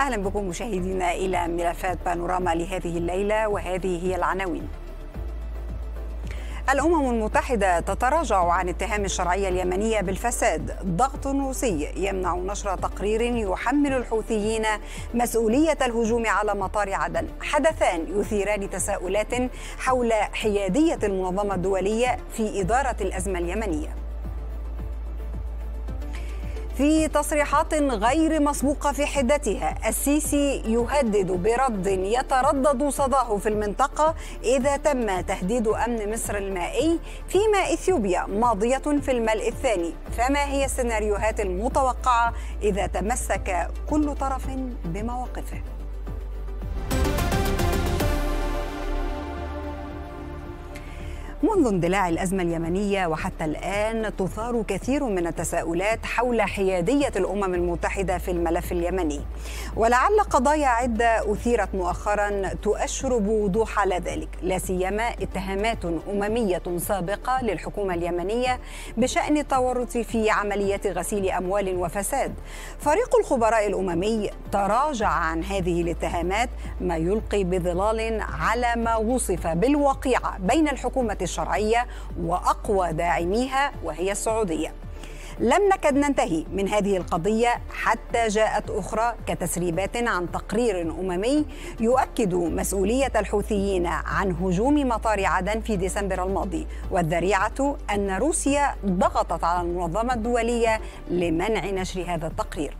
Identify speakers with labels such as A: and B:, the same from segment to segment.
A: أهلا بكم مشاهدينا إلى ملفات بانوراما لهذه الليلة وهذه هي العناوين الأمم المتحدة تتراجع عن اتهام الشرعية اليمنية بالفساد ضغط روسي يمنع نشر تقرير يحمل الحوثيين مسؤولية الهجوم على مطار عدن حدثان يثيران تساؤلات حول حيادية المنظمة الدولية في إدارة الأزمة اليمنية في تصريحات غير مسبوقة في حدتها السيسي يهدد برد يتردد صداه في المنطقة إذا تم تهديد أمن مصر المائي فيما إثيوبيا ماضية في الملء الثاني فما هي السيناريوهات المتوقعة إذا تمسك كل طرف بمواقفه منذ اندلاع الأزمة اليمنية وحتى الآن تثار كثير من التساؤلات حول حيادية الأمم المتحدة في الملف اليمني ولعل قضايا عدة أثيرت مؤخرا تؤشر بوضوح على ذلك لا سيما اتهامات أممية سابقة للحكومة اليمنية بشأن التورط في عمليات غسيل أموال وفساد فريق الخبراء الأممي تراجع عن هذه الاتهامات ما يلقي بظلال على ما وصف بالوقيعة بين الحكومة الشرعيه واقوى داعميها وهي السعوديه لم نكد ننتهي من هذه القضية حتى جاءت أخرى كتسريبات عن تقرير أممي يؤكد مسؤولية الحوثيين عن هجوم مطار عدن في ديسمبر الماضي والذريعة أن روسيا ضغطت على المنظمة الدولية لمنع نشر هذا التقرير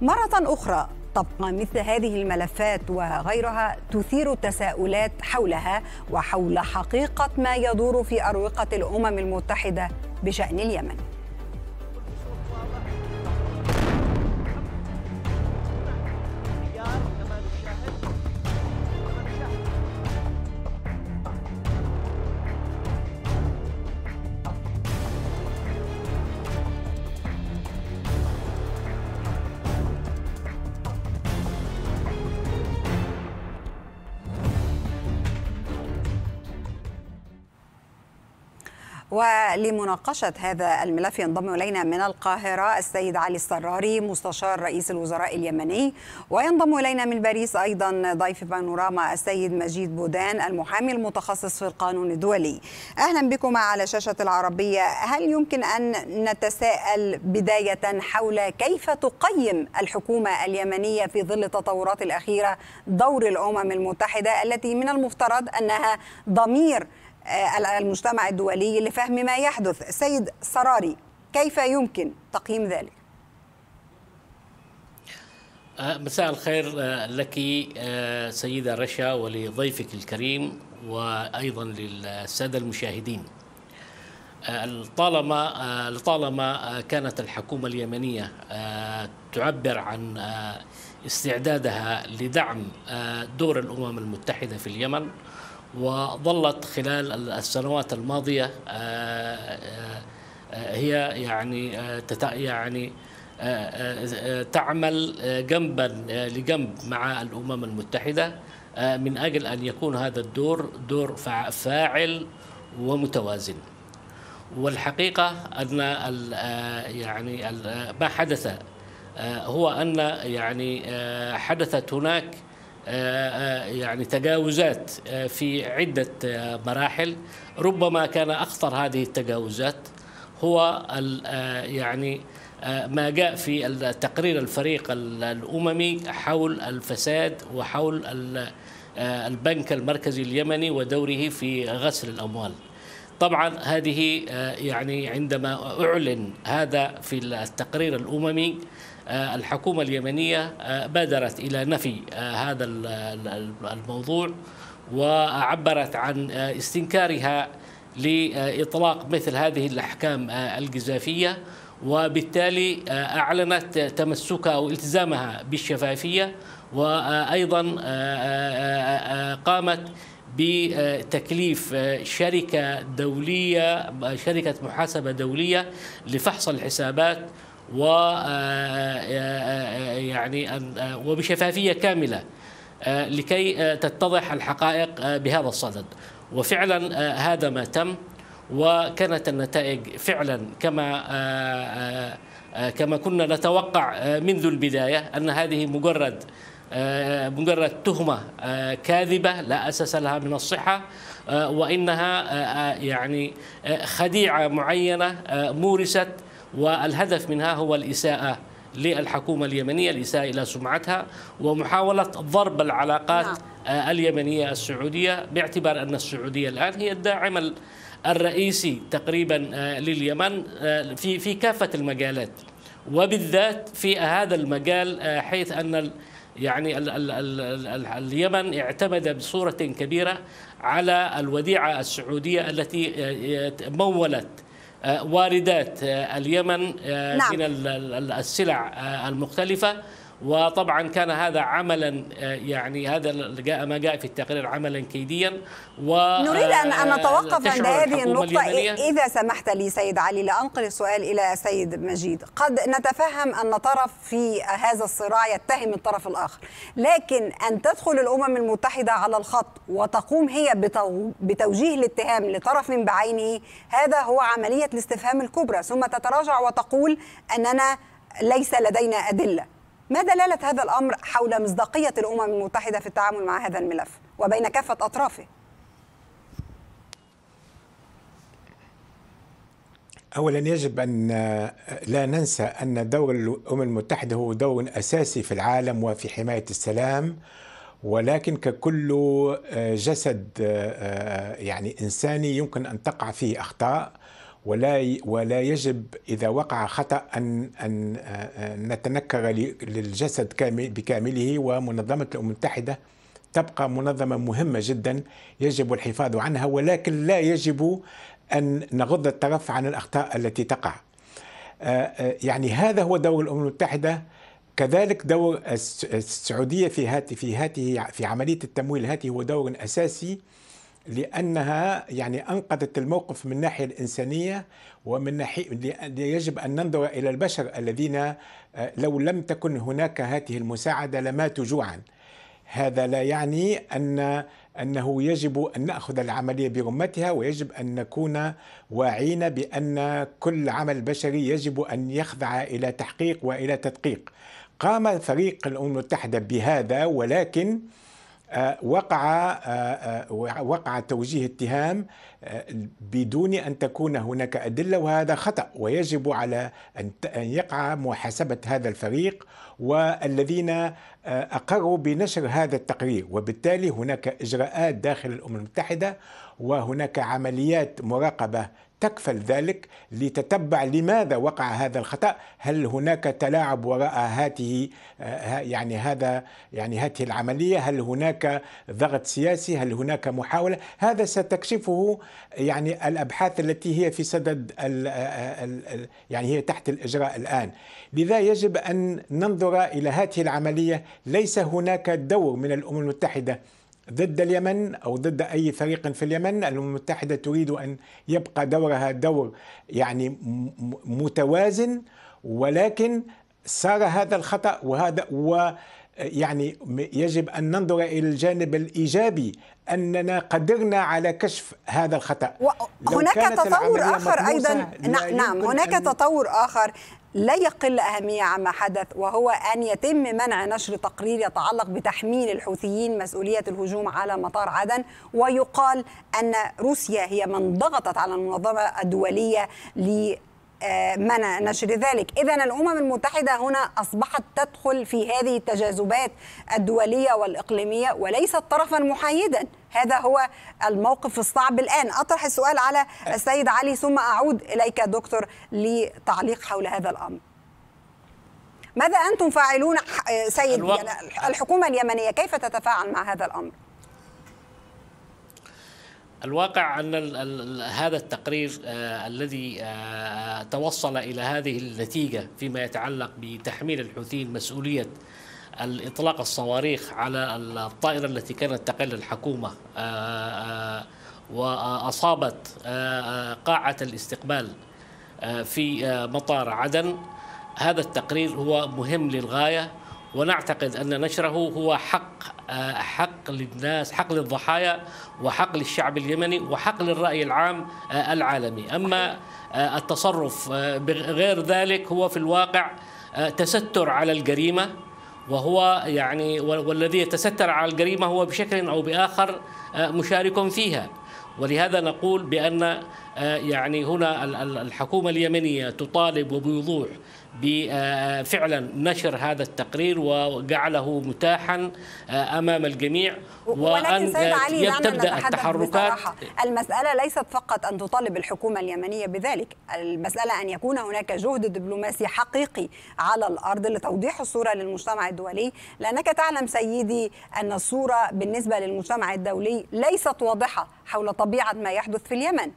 A: مرة أخرى تبقى مثل هذه الملفات وغيرها تثير تساؤلات حولها وحول حقيقه ما يدور في اروقه الامم المتحده بشان اليمن ولمناقشة هذا الملف ينضم إلينا من القاهرة السيد علي السراري مستشار رئيس الوزراء اليمني وينضم إلينا من باريس أيضا ضيف بانوراما السيد مجيد بودان المحامي المتخصص في القانون الدولي أهلا بكما على شاشة العربية هل يمكن أن نتساءل بداية حول كيف تقيم الحكومة اليمنية في ظل التطورات الأخيرة دور الأمم المتحدة التي من المفترض أنها ضمير آه، المجتمع الدولي لفهم ما يحدث سيد سراري كيف يمكن تقييم ذلك
B: آه، مساء الخير آه، لك سيدة رشا ولضيفك الكريم وأيضا للسادة المشاهدين طالما لطالما كانت الحكومة اليمنية تعبر عن استعدادها لدعم دور الأمم المتحدة في اليمن وظلت خلال السنوات الماضية آه، آه، آه، هي يعني يعني تعمل جنبا لجنب مع الأمم المتحدة من أجل أن يكون هذا الدور دور فاعل ومتوازن والحقيقة أن يعني ما حدث هو أن يعني حدثت هناك آه، آه، يعني تجاوزات آه، في عدة مراحل ربما كان أخطر هذه التجاوزات هو يعني ما جاء في التقرير الفريق الأممي حول الفساد وحول البنك المركزي اليمني ودوره في غسل الأموال طبعا هذه يعني عندما أعلن هذا في التقرير الأممي آه، الحكومة اليمنية آه، بادرت إلى نفي آه، هذا الموضوع وعبرت عن استنكارها لإطلاق مثل هذه الأحكام الجزافية وبالتالي أعلنت تمسكها أو التزامها بالشفافية وأيضا قامت بتكليف شركة دولية شركة محاسبة دولية لفحص الحسابات و آه، آه، آه، يعني وبشفافيه كامله لكي تتضح الحقائق بهذا الصدد وفعلا هذا ما تم وكانت النتائج فعلا كما كما كنا نتوقع منذ البدايه ان هذه مجرد مجرد تهمه كاذبه لا اساس لها من الصحه وانها يعني خديعه معينه مورست والهدف منها هو الإساءة للحكومة اليمنية الإساءة إلى سمعتها ومحاولة ضرب العلاقات نعم. آه، اليمنية السعودية باعتبار أن السعودية الآن هي الداعم الرئيسي تقريبا آه، لليمن آه، في في كافة المجالات وبالذات في هذا المجال حيث أن يعني الـ الـ الـ الـ اليمن اعتمد بصورة كبيرة على الوديعة السعودية التي مولت آه، واردات آه، اليمن آه، نعم. من السلع المختلفة وطبعا كان هذا عملا آه، يعني هذا ما جاء في التقرير عملا كيديا و آه، نريد ان نتوقف عند هذه النقطه اذا
A: سمحت لي سيد علي لانقل السؤال الى سيد مجيد قد نتفهم ان طرف في هذا الصراع يتهم الطرف الاخر لكن ان تدخل الامم المتحده على الخط وتقوم هي بتوجيه الاتهام لطرف بعينه هذا هو عمليه الاستفهام الكبرى ثم تتراجع وتقول اننا ليس لدينا ادله ما دلالة هذا الأمر حول مصداقية الأمم المتحدة في التعامل مع هذا الملف وبين كافة أطرافه؟
C: اولا يجب ان لا ننسى ان دور الامم المتحده هو دور اساسي في العالم وفي حمايه السلام ولكن ككل آه، جسد آه، آه، يعني انساني يمكن ان تقع فيه اخطاء ولا ولا يجب اذا وقع خطا ان ان آه، آه، نتنكر للجسد بكامله ومنظمه الامم المتحده تبقى منظمه مهمه جدا يجب الحفاظ عنها ولكن لا يجب ان نغض الطرف عن الاخطاء التي تقع. آه، يعني هذا هو دور الامم المتحده كذلك دور السعوديه في هاته في هاته في عمليه التمويل هاته هو دور اساسي لانها يعني انقذت الموقف من الناحيه الانسانيه ومن ناحيه يجب ان ننظر الى البشر الذين آه، لو لم تكن هناك هذه المساعده لماتوا جوعا هذا لا يعني ان انه يجب ان ناخذ العمليه برمتها ويجب ان نكون واعين بان كل عمل بشري يجب ان يخضع الى تحقيق والى تدقيق قام فريق الامم المتحده بهذا ولكن وقع وقع توجيه اتهام بدون ان تكون هناك ادله وهذا خطا ويجب على ان يقع محاسبه هذا الفريق والذين اقروا بنشر هذا التقرير وبالتالي هناك اجراءات داخل الامم المتحده وهناك عمليات مراقبه تكفل ذلك لتتبع لماذا وقع هذا الخطا هل هناك تلاعب وراء هاته آه، يعني هذا يعني هذه العمليه هل هناك ضغط سياسي هل هناك محاوله هذا ستكشفه يعني الابحاث التي هي في صدد الـ آه، آه، الـ الـ يعني هي تحت الاجراء الان لذا يجب ان ننظر الى هذه العمليه ليس هناك دور من الامم المتحده ضد اليمن او ضد اي فريق في اليمن، الامم المتحده تريد ان يبقى دورها دور يعني متوازن ولكن صار هذا الخطا وهذا و يعني يجب ان ننظر الى الجانب الايجابي اننا قدرنا على كشف
A: هذا الخطا هناك تطور اخر ايضا نعم, نعم. هناك أن... تطور اخر لا يقل أهمية عما حدث وهو أن يتم منع نشر تقرير يتعلق بتحميل الحوثيين مسؤولية الهجوم على مطار عدن ويقال أن روسيا هي من ضغطت على المنظمة الدولية ل آه، منع نشر ذلك إذا الأمم المتحدة هنا أصبحت تدخل في هذه التجاذبات الدولية والإقليمية وليست طرفا محايدا هذا هو الموقف الصعب الآن أطرح السؤال على السيد علي ثم أعود إليك دكتور لتعليق حول هذا الأمر ماذا أنتم فاعلون سيد الحكومة اليمنية كيف تتفاعل مع هذا الأمر؟
B: الواقع أن ال ال هذا التقرير آه، الذي آه، توصل إلى هذه النتيجة فيما يتعلق بتحميل الحوثيين مسؤولية الإطلاق الصواريخ على الطائرة التي كانت تقل الحكومة آه، وأصابت قاعة الاستقبال في مطار عدن هذا التقرير هو مهم للغاية ونعتقد ان نشره هو حق آه، حق للناس حق للضحايا وحق للشعب اليمني وحق للراي العام آه، العالمي اما آه، التصرف بغير ذلك هو في الواقع تستر على الجريمه وهو يعني والذي يتستر على الجريمه هو بشكل او باخر مشارك فيها ولهذا نقول بان يعني هنا الحكومه اليمنيه تطالب وبوضوح بفعلا نشر هذا التقرير وجعله متاحا آه، امام الجميع وان علي تبدا التحركات
A: المساله ليست فقط ان تطالب الحكومه اليمنيه بذلك المساله ان يكون هناك جهد دبلوماسي حقيقي على الارض لتوضيح الصوره للمجتمع الدولي لانك تعلم سيدي ان الصوره بالنسبه للمجتمع الدولي ليست واضحه حول طبيعه ما يحدث في اليمن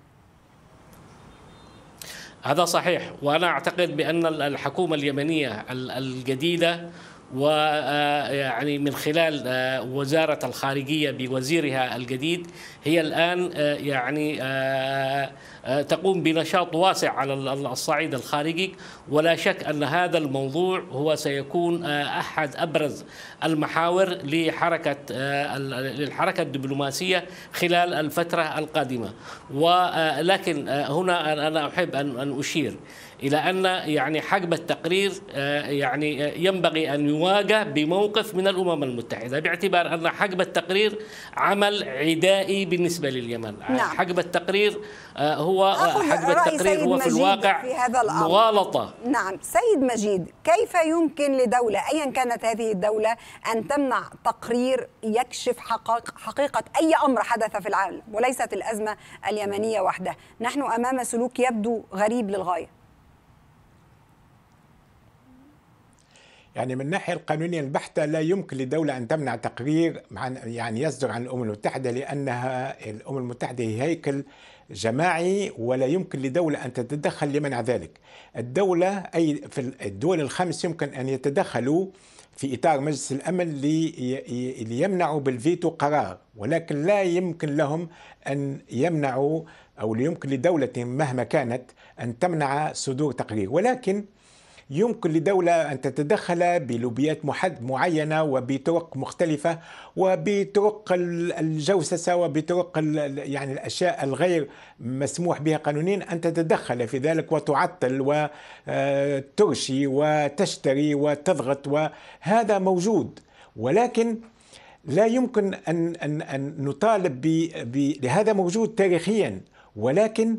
B: هذا صحيح وأنا أعتقد بأن الحكومة اليمنية الجديدة ويعني آه، من خلال آه، وزارة الخارجية بوزيرها الجديد هي الآن آه، يعني تقوم بنشاط واسع على الصعيد الخارجي ولا شك أن هذا الموضوع هو سيكون أحد أبرز المحاور لحركة للحركة الدبلوماسية خلال الفترة القادمة ولكن هنا أنا أحب أن أشير إلى أن يعني حجم التقرير آه، يعني آه، ينبغي أن يواجه بموقف من الأمم المتحدة باعتبار أن حجم التقرير عمل عدائي بالنسبة لليمن آه، نعم. حجم التقرير هو حجم التقرير هو في الواقع في هذا الأمر. مغالطة
A: نعم سيد مجيد كيف يمكن لدولة أيا كانت هذه الدولة أن تمنع تقرير يكشف حقيقة أي أمر حدث في العالم وليست الأزمة اليمنية وحدها نحن أمام سلوك يبدو غريب للغاية
C: يعني من الناحية القانونية البحتة لا يمكن لدولة أن تمنع تقرير عن يعني يصدر عن الأمم المتحدة لأنها الأمم المتحدة هي هيكل جماعي ولا يمكن لدولة أن تتدخل لمنع ذلك الدولة أي في الدول الخمس يمكن أن يتدخلوا في إطار مجلس الأمن ليمنعوا بالفيتو قرار ولكن لا يمكن لهم أن يمنعوا أو يمكن لدولة مهما كانت أن تمنع صدور تقرير ولكن يمكن لدولة أن تتدخل بلوبيات معينة وبطرق مختلفة وبطرق الجوسسة وبطرق يعني الأشياء الغير مسموح بها قانونيا أن تتدخل في ذلك وتعطل وترشي آه، وتشتري وتضغط وهذا موجود ولكن لا يمكن أن, أن, أن نطالب ب... موجود تاريخيا ولكن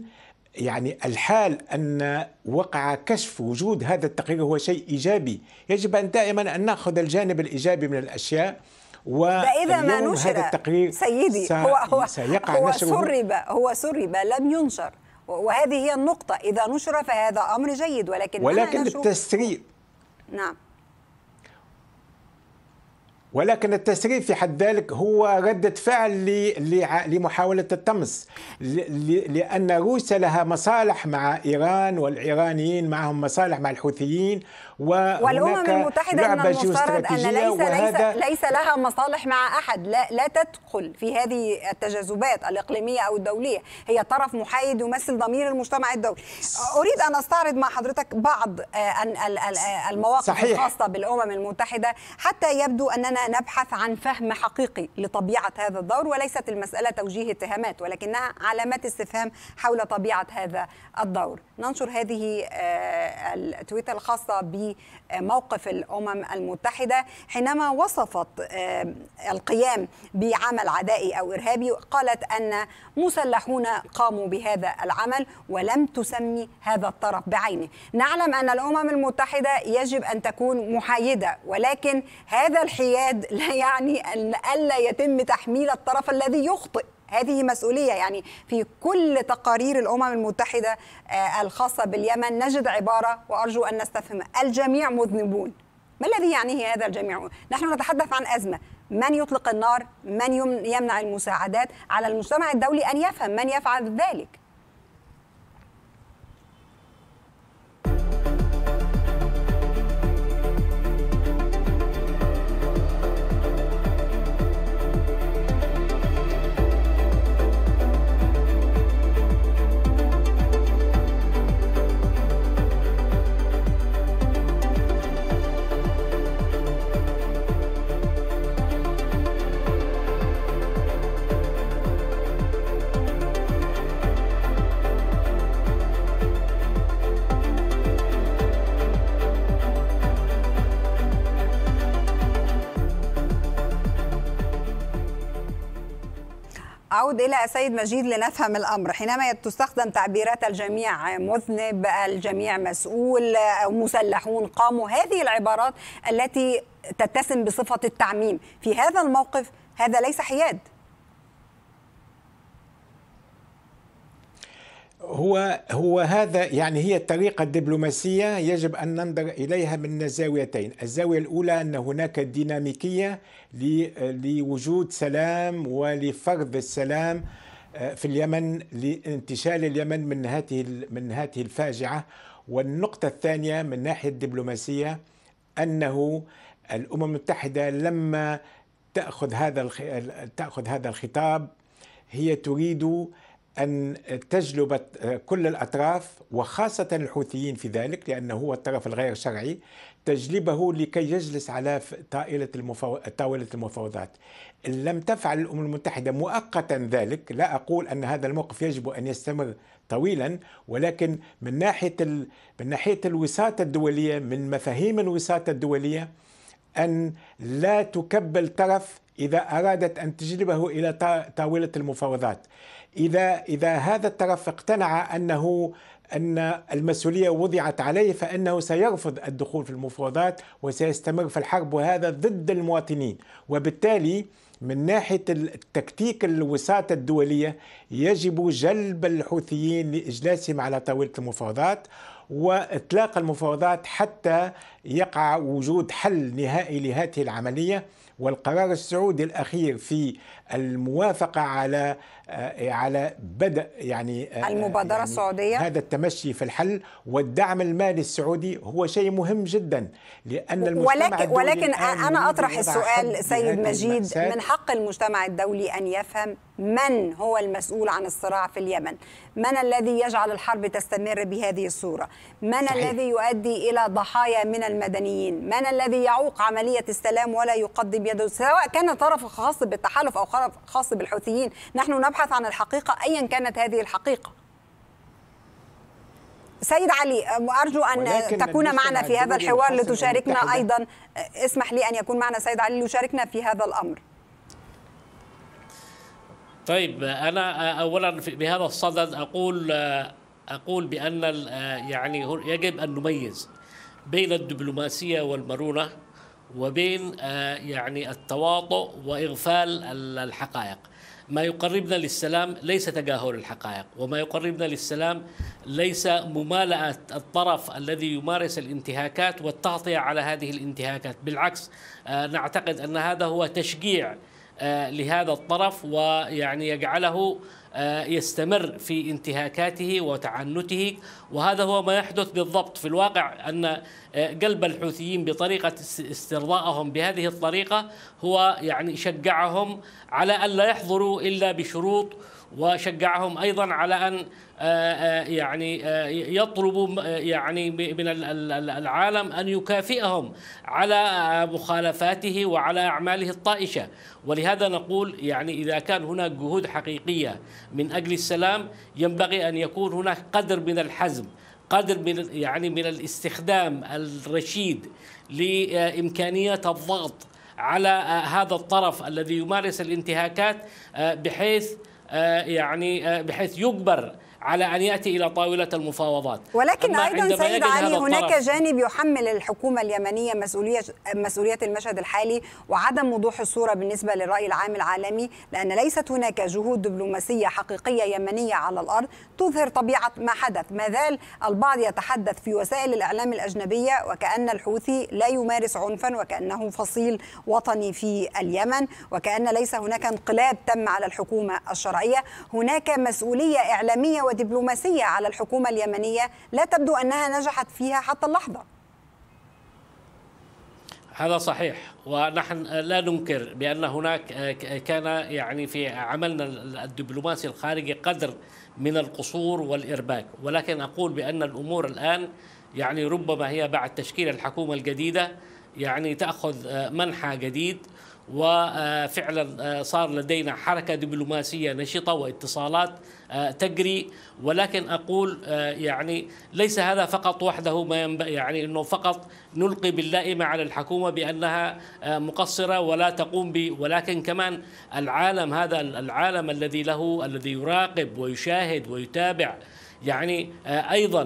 C: يعني الحال أن وقع كشف وجود هذا التقرير هو شيء إيجابي يجب أن دائما أن نأخذ الجانب الإيجابي من الأشياء و ما نشر هذا التقرير سيدي هو هو سيقع هو سرب
A: هو سرب لم ينشر وهذه هي النقطة إذا نشر فهذا أمر جيد ولكن ولكن التسريب نعم
C: ولكن التسريب في حد ذلك هو ردة فعل لمحاولة الطمس لأن روسيا لها مصالح مع إيران والإيرانيين معهم مصالح مع الحوثيين والامم المتحده من المفترض ان ليس ليس ليس
A: لها مصالح مع احد لا لا تدخل في هذه التجاذبات الاقليميه او الدوليه هي طرف محايد يمثل ضمير المجتمع الدولي اريد ان استعرض مع حضرتك بعض آه، آه، المواقف صحيح. الخاصه بالامم المتحده حتى يبدو اننا نبحث عن فهم حقيقي لطبيعه هذا الدور وليست المساله توجيه اتهامات ولكنها علامات استفهام حول طبيعه هذا الدور ننشر هذه آه، التويتر الخاصه ب موقف الامم المتحده حينما وصفت آه، القيام بعمل عدائي او ارهابي قالت ان مسلحون قاموا بهذا العمل ولم تسمي هذا الطرف بعينه نعلم ان الامم المتحده يجب ان تكون محايده ولكن هذا الحياد لا يعني ان الا يتم تحميل الطرف الذي يخطئ هذه مسؤوليه يعني في كل تقارير الامم المتحده آه، الخاصه باليمن نجد عباره وارجو ان نستفهم الجميع مذنبون ما الذي يعنيه هذا الجميع نحن نتحدث عن ازمه من يطلق النار من يمنع المساعدات على المجتمع الدولي ان يفهم من يفعل ذلك نعود إلى السيد مجيد لنفهم الأمر حينما تستخدم تعبيرات الجميع مذنب الجميع مسؤول أو مسلحون قاموا هذه العبارات التي تتسم بصفة التعميم في هذا الموقف هذا ليس حياد
C: هو هو هذا يعني هي الطريقه الدبلوماسيه يجب ان ننظر اليها من زاويتين، الزاويه الاولى ان هناك ديناميكيه لوجود سلام ولفرض السلام آه، في اليمن لانتشال اليمن من هذه من هذه الفاجعه، والنقطه الثانيه من الناحيه الدبلوماسيه انه الامم المتحده لما تاخذ هذا تاخذ هذا الخطاب هي تريد أن تجلب كل الأطراف وخاصة الحوثيين في ذلك لأنه هو الطرف الغير شرعي تجلبه لكي يجلس على طاولة المفاو... طاولة المفاوضات إن لم تفعل الأمم المتحدة مؤقتا ذلك لا أقول أن هذا الموقف يجب أن يستمر طويلا ولكن من ناحية ال... من ناحية الوساطة الدولية من مفاهيم الوساطة الدولية أن لا تكبل طرف إذا أرادت أن تجلبه إلى طاولة المفاوضات إذا إذا هذا الطرف اقتنع أنه أن المسؤولية وضعت عليه فإنه سيرفض الدخول في المفاوضات وسيستمر في الحرب وهذا ضد المواطنين وبالتالي من ناحية التكتيك الوساطة الدولية يجب جلب الحوثيين لإجلاسهم على طاولة المفاوضات وإطلاق المفاوضات حتى يقع وجود حل نهائي لهذه العملية والقرار السعودي الأخير في الموافقة على آه، على بدء يعني آه، المبادرة يعني السعودية هذا التمشي في الحل والدعم المالي السعودي هو شيء مهم جدا لأن المجتمع ولكن, ولكن أنا أطرح السؤال سيد مجيد من
A: حق المجتمع الدولي أن يفهم من هو المسؤول عن الصراع في اليمن من الذي يجعل الحرب تستمر بهذه الصورة من صحيح. الذي يؤدي إلى ضحايا من المدنيين من الذي يعوق عملية السلام ولا يقدم يده سواء كان طرف خاص بالتحالف أو خاص بالحوثيين نحن نبحث تبحث عن الحقيقه ايا كانت هذه الحقيقه سيد علي أرجو أن تكون معنا في هذا الحوار لتشاركنا أيضا اسمح لي أن يكون معنا سيد علي ليشاركنا في هذا الأمر
B: طيب أنا أولا بهذا الصدد أقول أقول بأن يعني يجب أن نميز بين الدبلوماسية والمرونة وبين يعني التواطؤ وإغفال الحقائق ما يقربنا للسلام ليس تجاهل الحقائق وما يقربنا للسلام ليس ممالأة الطرف الذي يمارس الانتهاكات والتغطية على هذه الانتهاكات بالعكس آه، نعتقد أن هذا هو تشجيع آه، لهذا الطرف ويعني يجعله آه، يستمر في انتهاكاته وتعنته وهذا هو ما يحدث بالضبط في الواقع أن آه، قلب الحوثيين بطريقة استرضائهم بهذه الطريقة هو يعني شجعهم على أن لا يحضروا إلا بشروط وشجعهم ايضا على ان آه، آه، يعني آه، يطلبوا يعني من العالم ان يكافئهم على مخالفاته وعلى اعماله الطائشه ولهذا نقول يعني اذا كان هناك جهود حقيقيه من اجل السلام ينبغي ان يكون هناك قدر من الحزم قدر من يعني من الاستخدام الرشيد لامكانيات الضغط على هذا الطرف الذي يمارس الانتهاكات بحيث آه، يعني آه، بحيث يجبر على أن يأتي إلى طاولة المفاوضات
A: ولكن أيضا سيد علي هناك جانب يحمل الحكومة اليمنية مسؤولية مسؤولية المشهد الحالي وعدم وضوح الصورة بالنسبة للرأي العام العالمي لأن ليست هناك جهود دبلوماسية حقيقية يمنية على الأرض تظهر طبيعة ما حدث ما زال البعض يتحدث في وسائل الإعلام الأجنبية وكأن الحوثي لا يمارس عنفا وكأنه فصيل وطني في اليمن وكأن ليس هناك انقلاب تم على الحكومة الشرعية هناك مسؤولية إعلامية ودبلوماسية على الحكومة اليمنية لا تبدو أنها نجحت فيها حتى اللحظة
B: هذا صحيح ونحن لا ننكر بأن هناك كان يعني في عملنا الدبلوماسي الخارجي قدر من القصور والإرباك ولكن أقول بأن الأمور الآن يعني ربما هي بعد تشكيل الحكومة الجديدة يعني تأخذ منحى جديد وفعلا آه، صار لدينا حركه دبلوماسيه نشطه واتصالات آه، تجري ولكن اقول آه، يعني ليس هذا فقط وحده ما ينبغي يعني انه فقط نلقي باللائمه على الحكومه بانها مقصره ولا تقوم ب ولكن كمان العالم هذا العالم الذي له الذي يراقب ويشاهد ويتابع يعني ايضا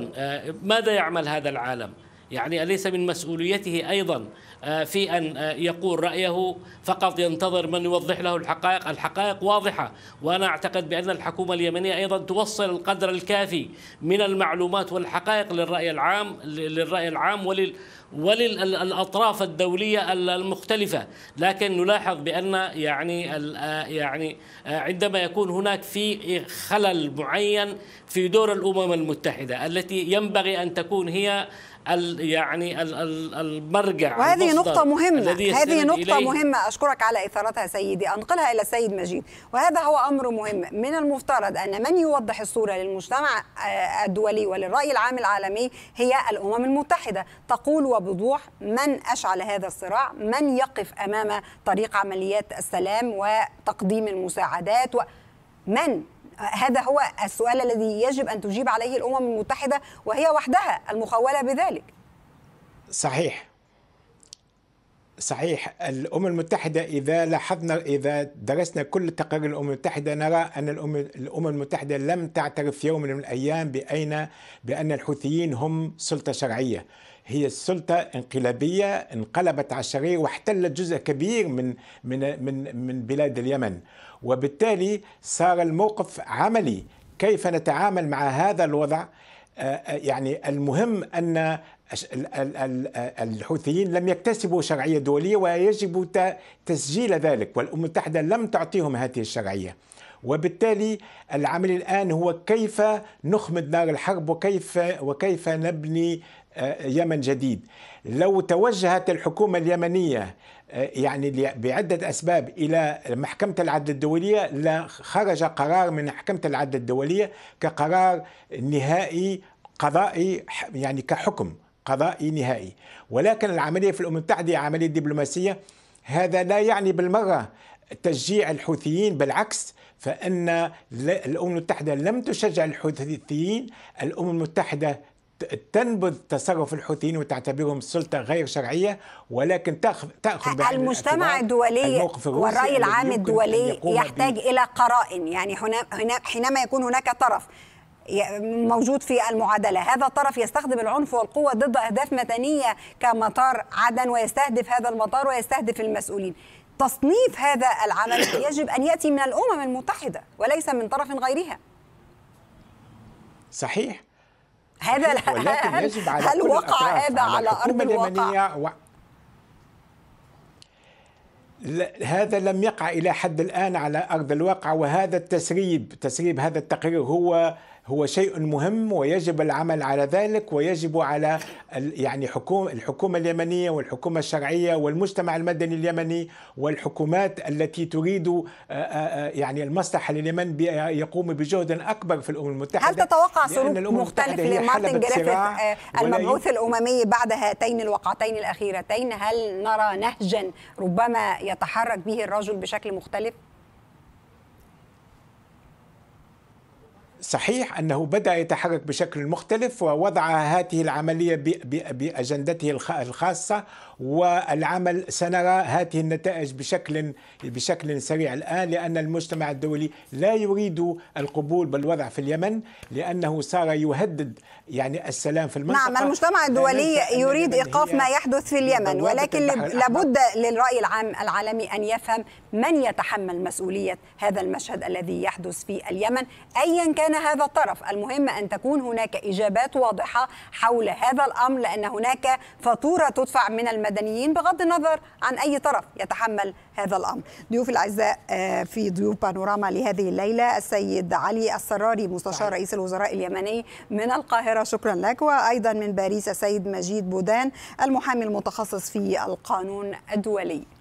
B: ماذا يعمل هذا العالم؟ يعني اليس من مسؤوليته ايضا آه، في أن آه، يقول رأيه فقط ينتظر من يوضح له الحقائق الحقائق واضحة وأنا أعتقد بأن الحكومة اليمنية أيضا توصل القدر الكافي من المعلومات والحقائق للرأي العام للرأي العام ولل وللاطراف الدوليه المختلفه لكن نلاحظ بان يعني آه، يعني عندما يكون هناك في خلل معين في دور الامم المتحده التي ينبغي ان تكون هي يعني المرجع وهذه نقطة مهمة هذه نقطة إليه. مهمة
A: أشكرك على إثارتها سيدي أنقلها إلى السيد مجيد وهذا هو أمر مهم من المفترض أن من يوضح الصورة للمجتمع آه، الدولي وللرأي العام العالمي هي الأمم المتحدة تقول وبوضوح من أشعل هذا الصراع من يقف أمام طريق عمليات السلام وتقديم المساعدات و... من هذا هو السؤال الذي يجب أن تجيب عليه الأمم المتحدة وهي وحدها المخولة بذلك
C: صحيح صحيح الأمم المتحدة إذا لاحظنا إذا درسنا كل تقارير الأمم المتحدة نرى أن الأمم المتحدة لم تعترف يوم من الأيام بأين بأن الحوثيين هم سلطة شرعية هي السلطه انقلابيه انقلبت على الشرعيه واحتلت جزء كبير من من من من بلاد اليمن وبالتالي صار الموقف عملي كيف نتعامل مع هذا الوضع آه، آه، يعني المهم ان آه، الحوثيين لم يكتسبوا شرعيه دوليه ويجب تسجيل ذلك والامم المتحده لم تعطيهم هذه الشرعيه وبالتالي العمل الان هو كيف نخمد نار الحرب وكيف وكيف نبني آه، يمن جديد لو توجهت الحكومة اليمنية آه، يعني بعدة أسباب إلى محكمة العدل الدولية لخرج قرار من محكمة العدل الدولية كقرار نهائي قضائي يعني كحكم قضائي نهائي ولكن العملية في الأمم المتحدة عملية دبلوماسية هذا لا يعني بالمرة تشجيع الحوثيين بالعكس فإن الأمم المتحدة لم تشجع الحوثيين الأمم المتحدة تنبذ تصرف الحوثيين وتعتبرهم سلطه غير شرعيه ولكن تاخذ تاخذ المجتمع الدولي والراي العام الدولي يحتاج الى
A: قرائن يعني هنا حينما يكون هناك طرف موجود في المعادلة هذا الطرف يستخدم العنف والقوة ضد أهداف مدنية كمطار عدن ويستهدف هذا المطار ويستهدف المسؤولين تصنيف هذا العمل يجب أن يأتي من الأمم المتحدة وليس من طرف غيرها
C: صحيح هذا ولكن يجب على هل وقع هذا على, على ارض الواقع؟ و... هذا لم يقع الى حد الان على ارض الواقع وهذا التسريب تسريب هذا التقرير هو هو شيء مهم ويجب العمل على ذلك ويجب على يعني حكومة الحكومة اليمنية والحكومة الشرعية والمجتمع المدني اليمني والحكومات التي تريد آه، آه، آه، يعني المصلحة لليمن يقوم بجهد أكبر في الأمم المتحدة هل تتوقع سلوك مختلف لمارتن جريفيث المبعوث الأممي
A: بعد هاتين الوقعتين الأخيرتين هل نرى نهجا ربما يتحرك به الرجل بشكل مختلف؟
C: صحيح أنه بدأ يتحرك بشكل مختلف ووضع هذه العملية بأجندته الخاصة والعمل سنرى هذه النتائج بشكل بشكل سريع الان لان المجتمع الدولي لا يريد القبول بالوضع في اليمن لانه صار يهدد يعني السلام في المنطقه نعم المجتمع الدولي يريد ايقاف ما يحدث في اليمن ولكن لابد للراي العام
A: العالمي ان يفهم من يتحمل مسؤوليه هذا المشهد الذي يحدث في اليمن ايا كان هذا الطرف المهم ان تكون هناك اجابات واضحه حول هذا الامر لان هناك فاتوره تدفع من المسؤولية المدنيين بغض النظر عن أي طرف يتحمل هذا الأمر ضيوف الأعزاء آه، في ضيوف بانوراما لهذه الليلة السيد علي السراري مستشار رئيس الوزراء اليمني من القاهرة شكرا لك وأيضا من باريس السيد مجيد بودان المحامي المتخصص في القانون الدولي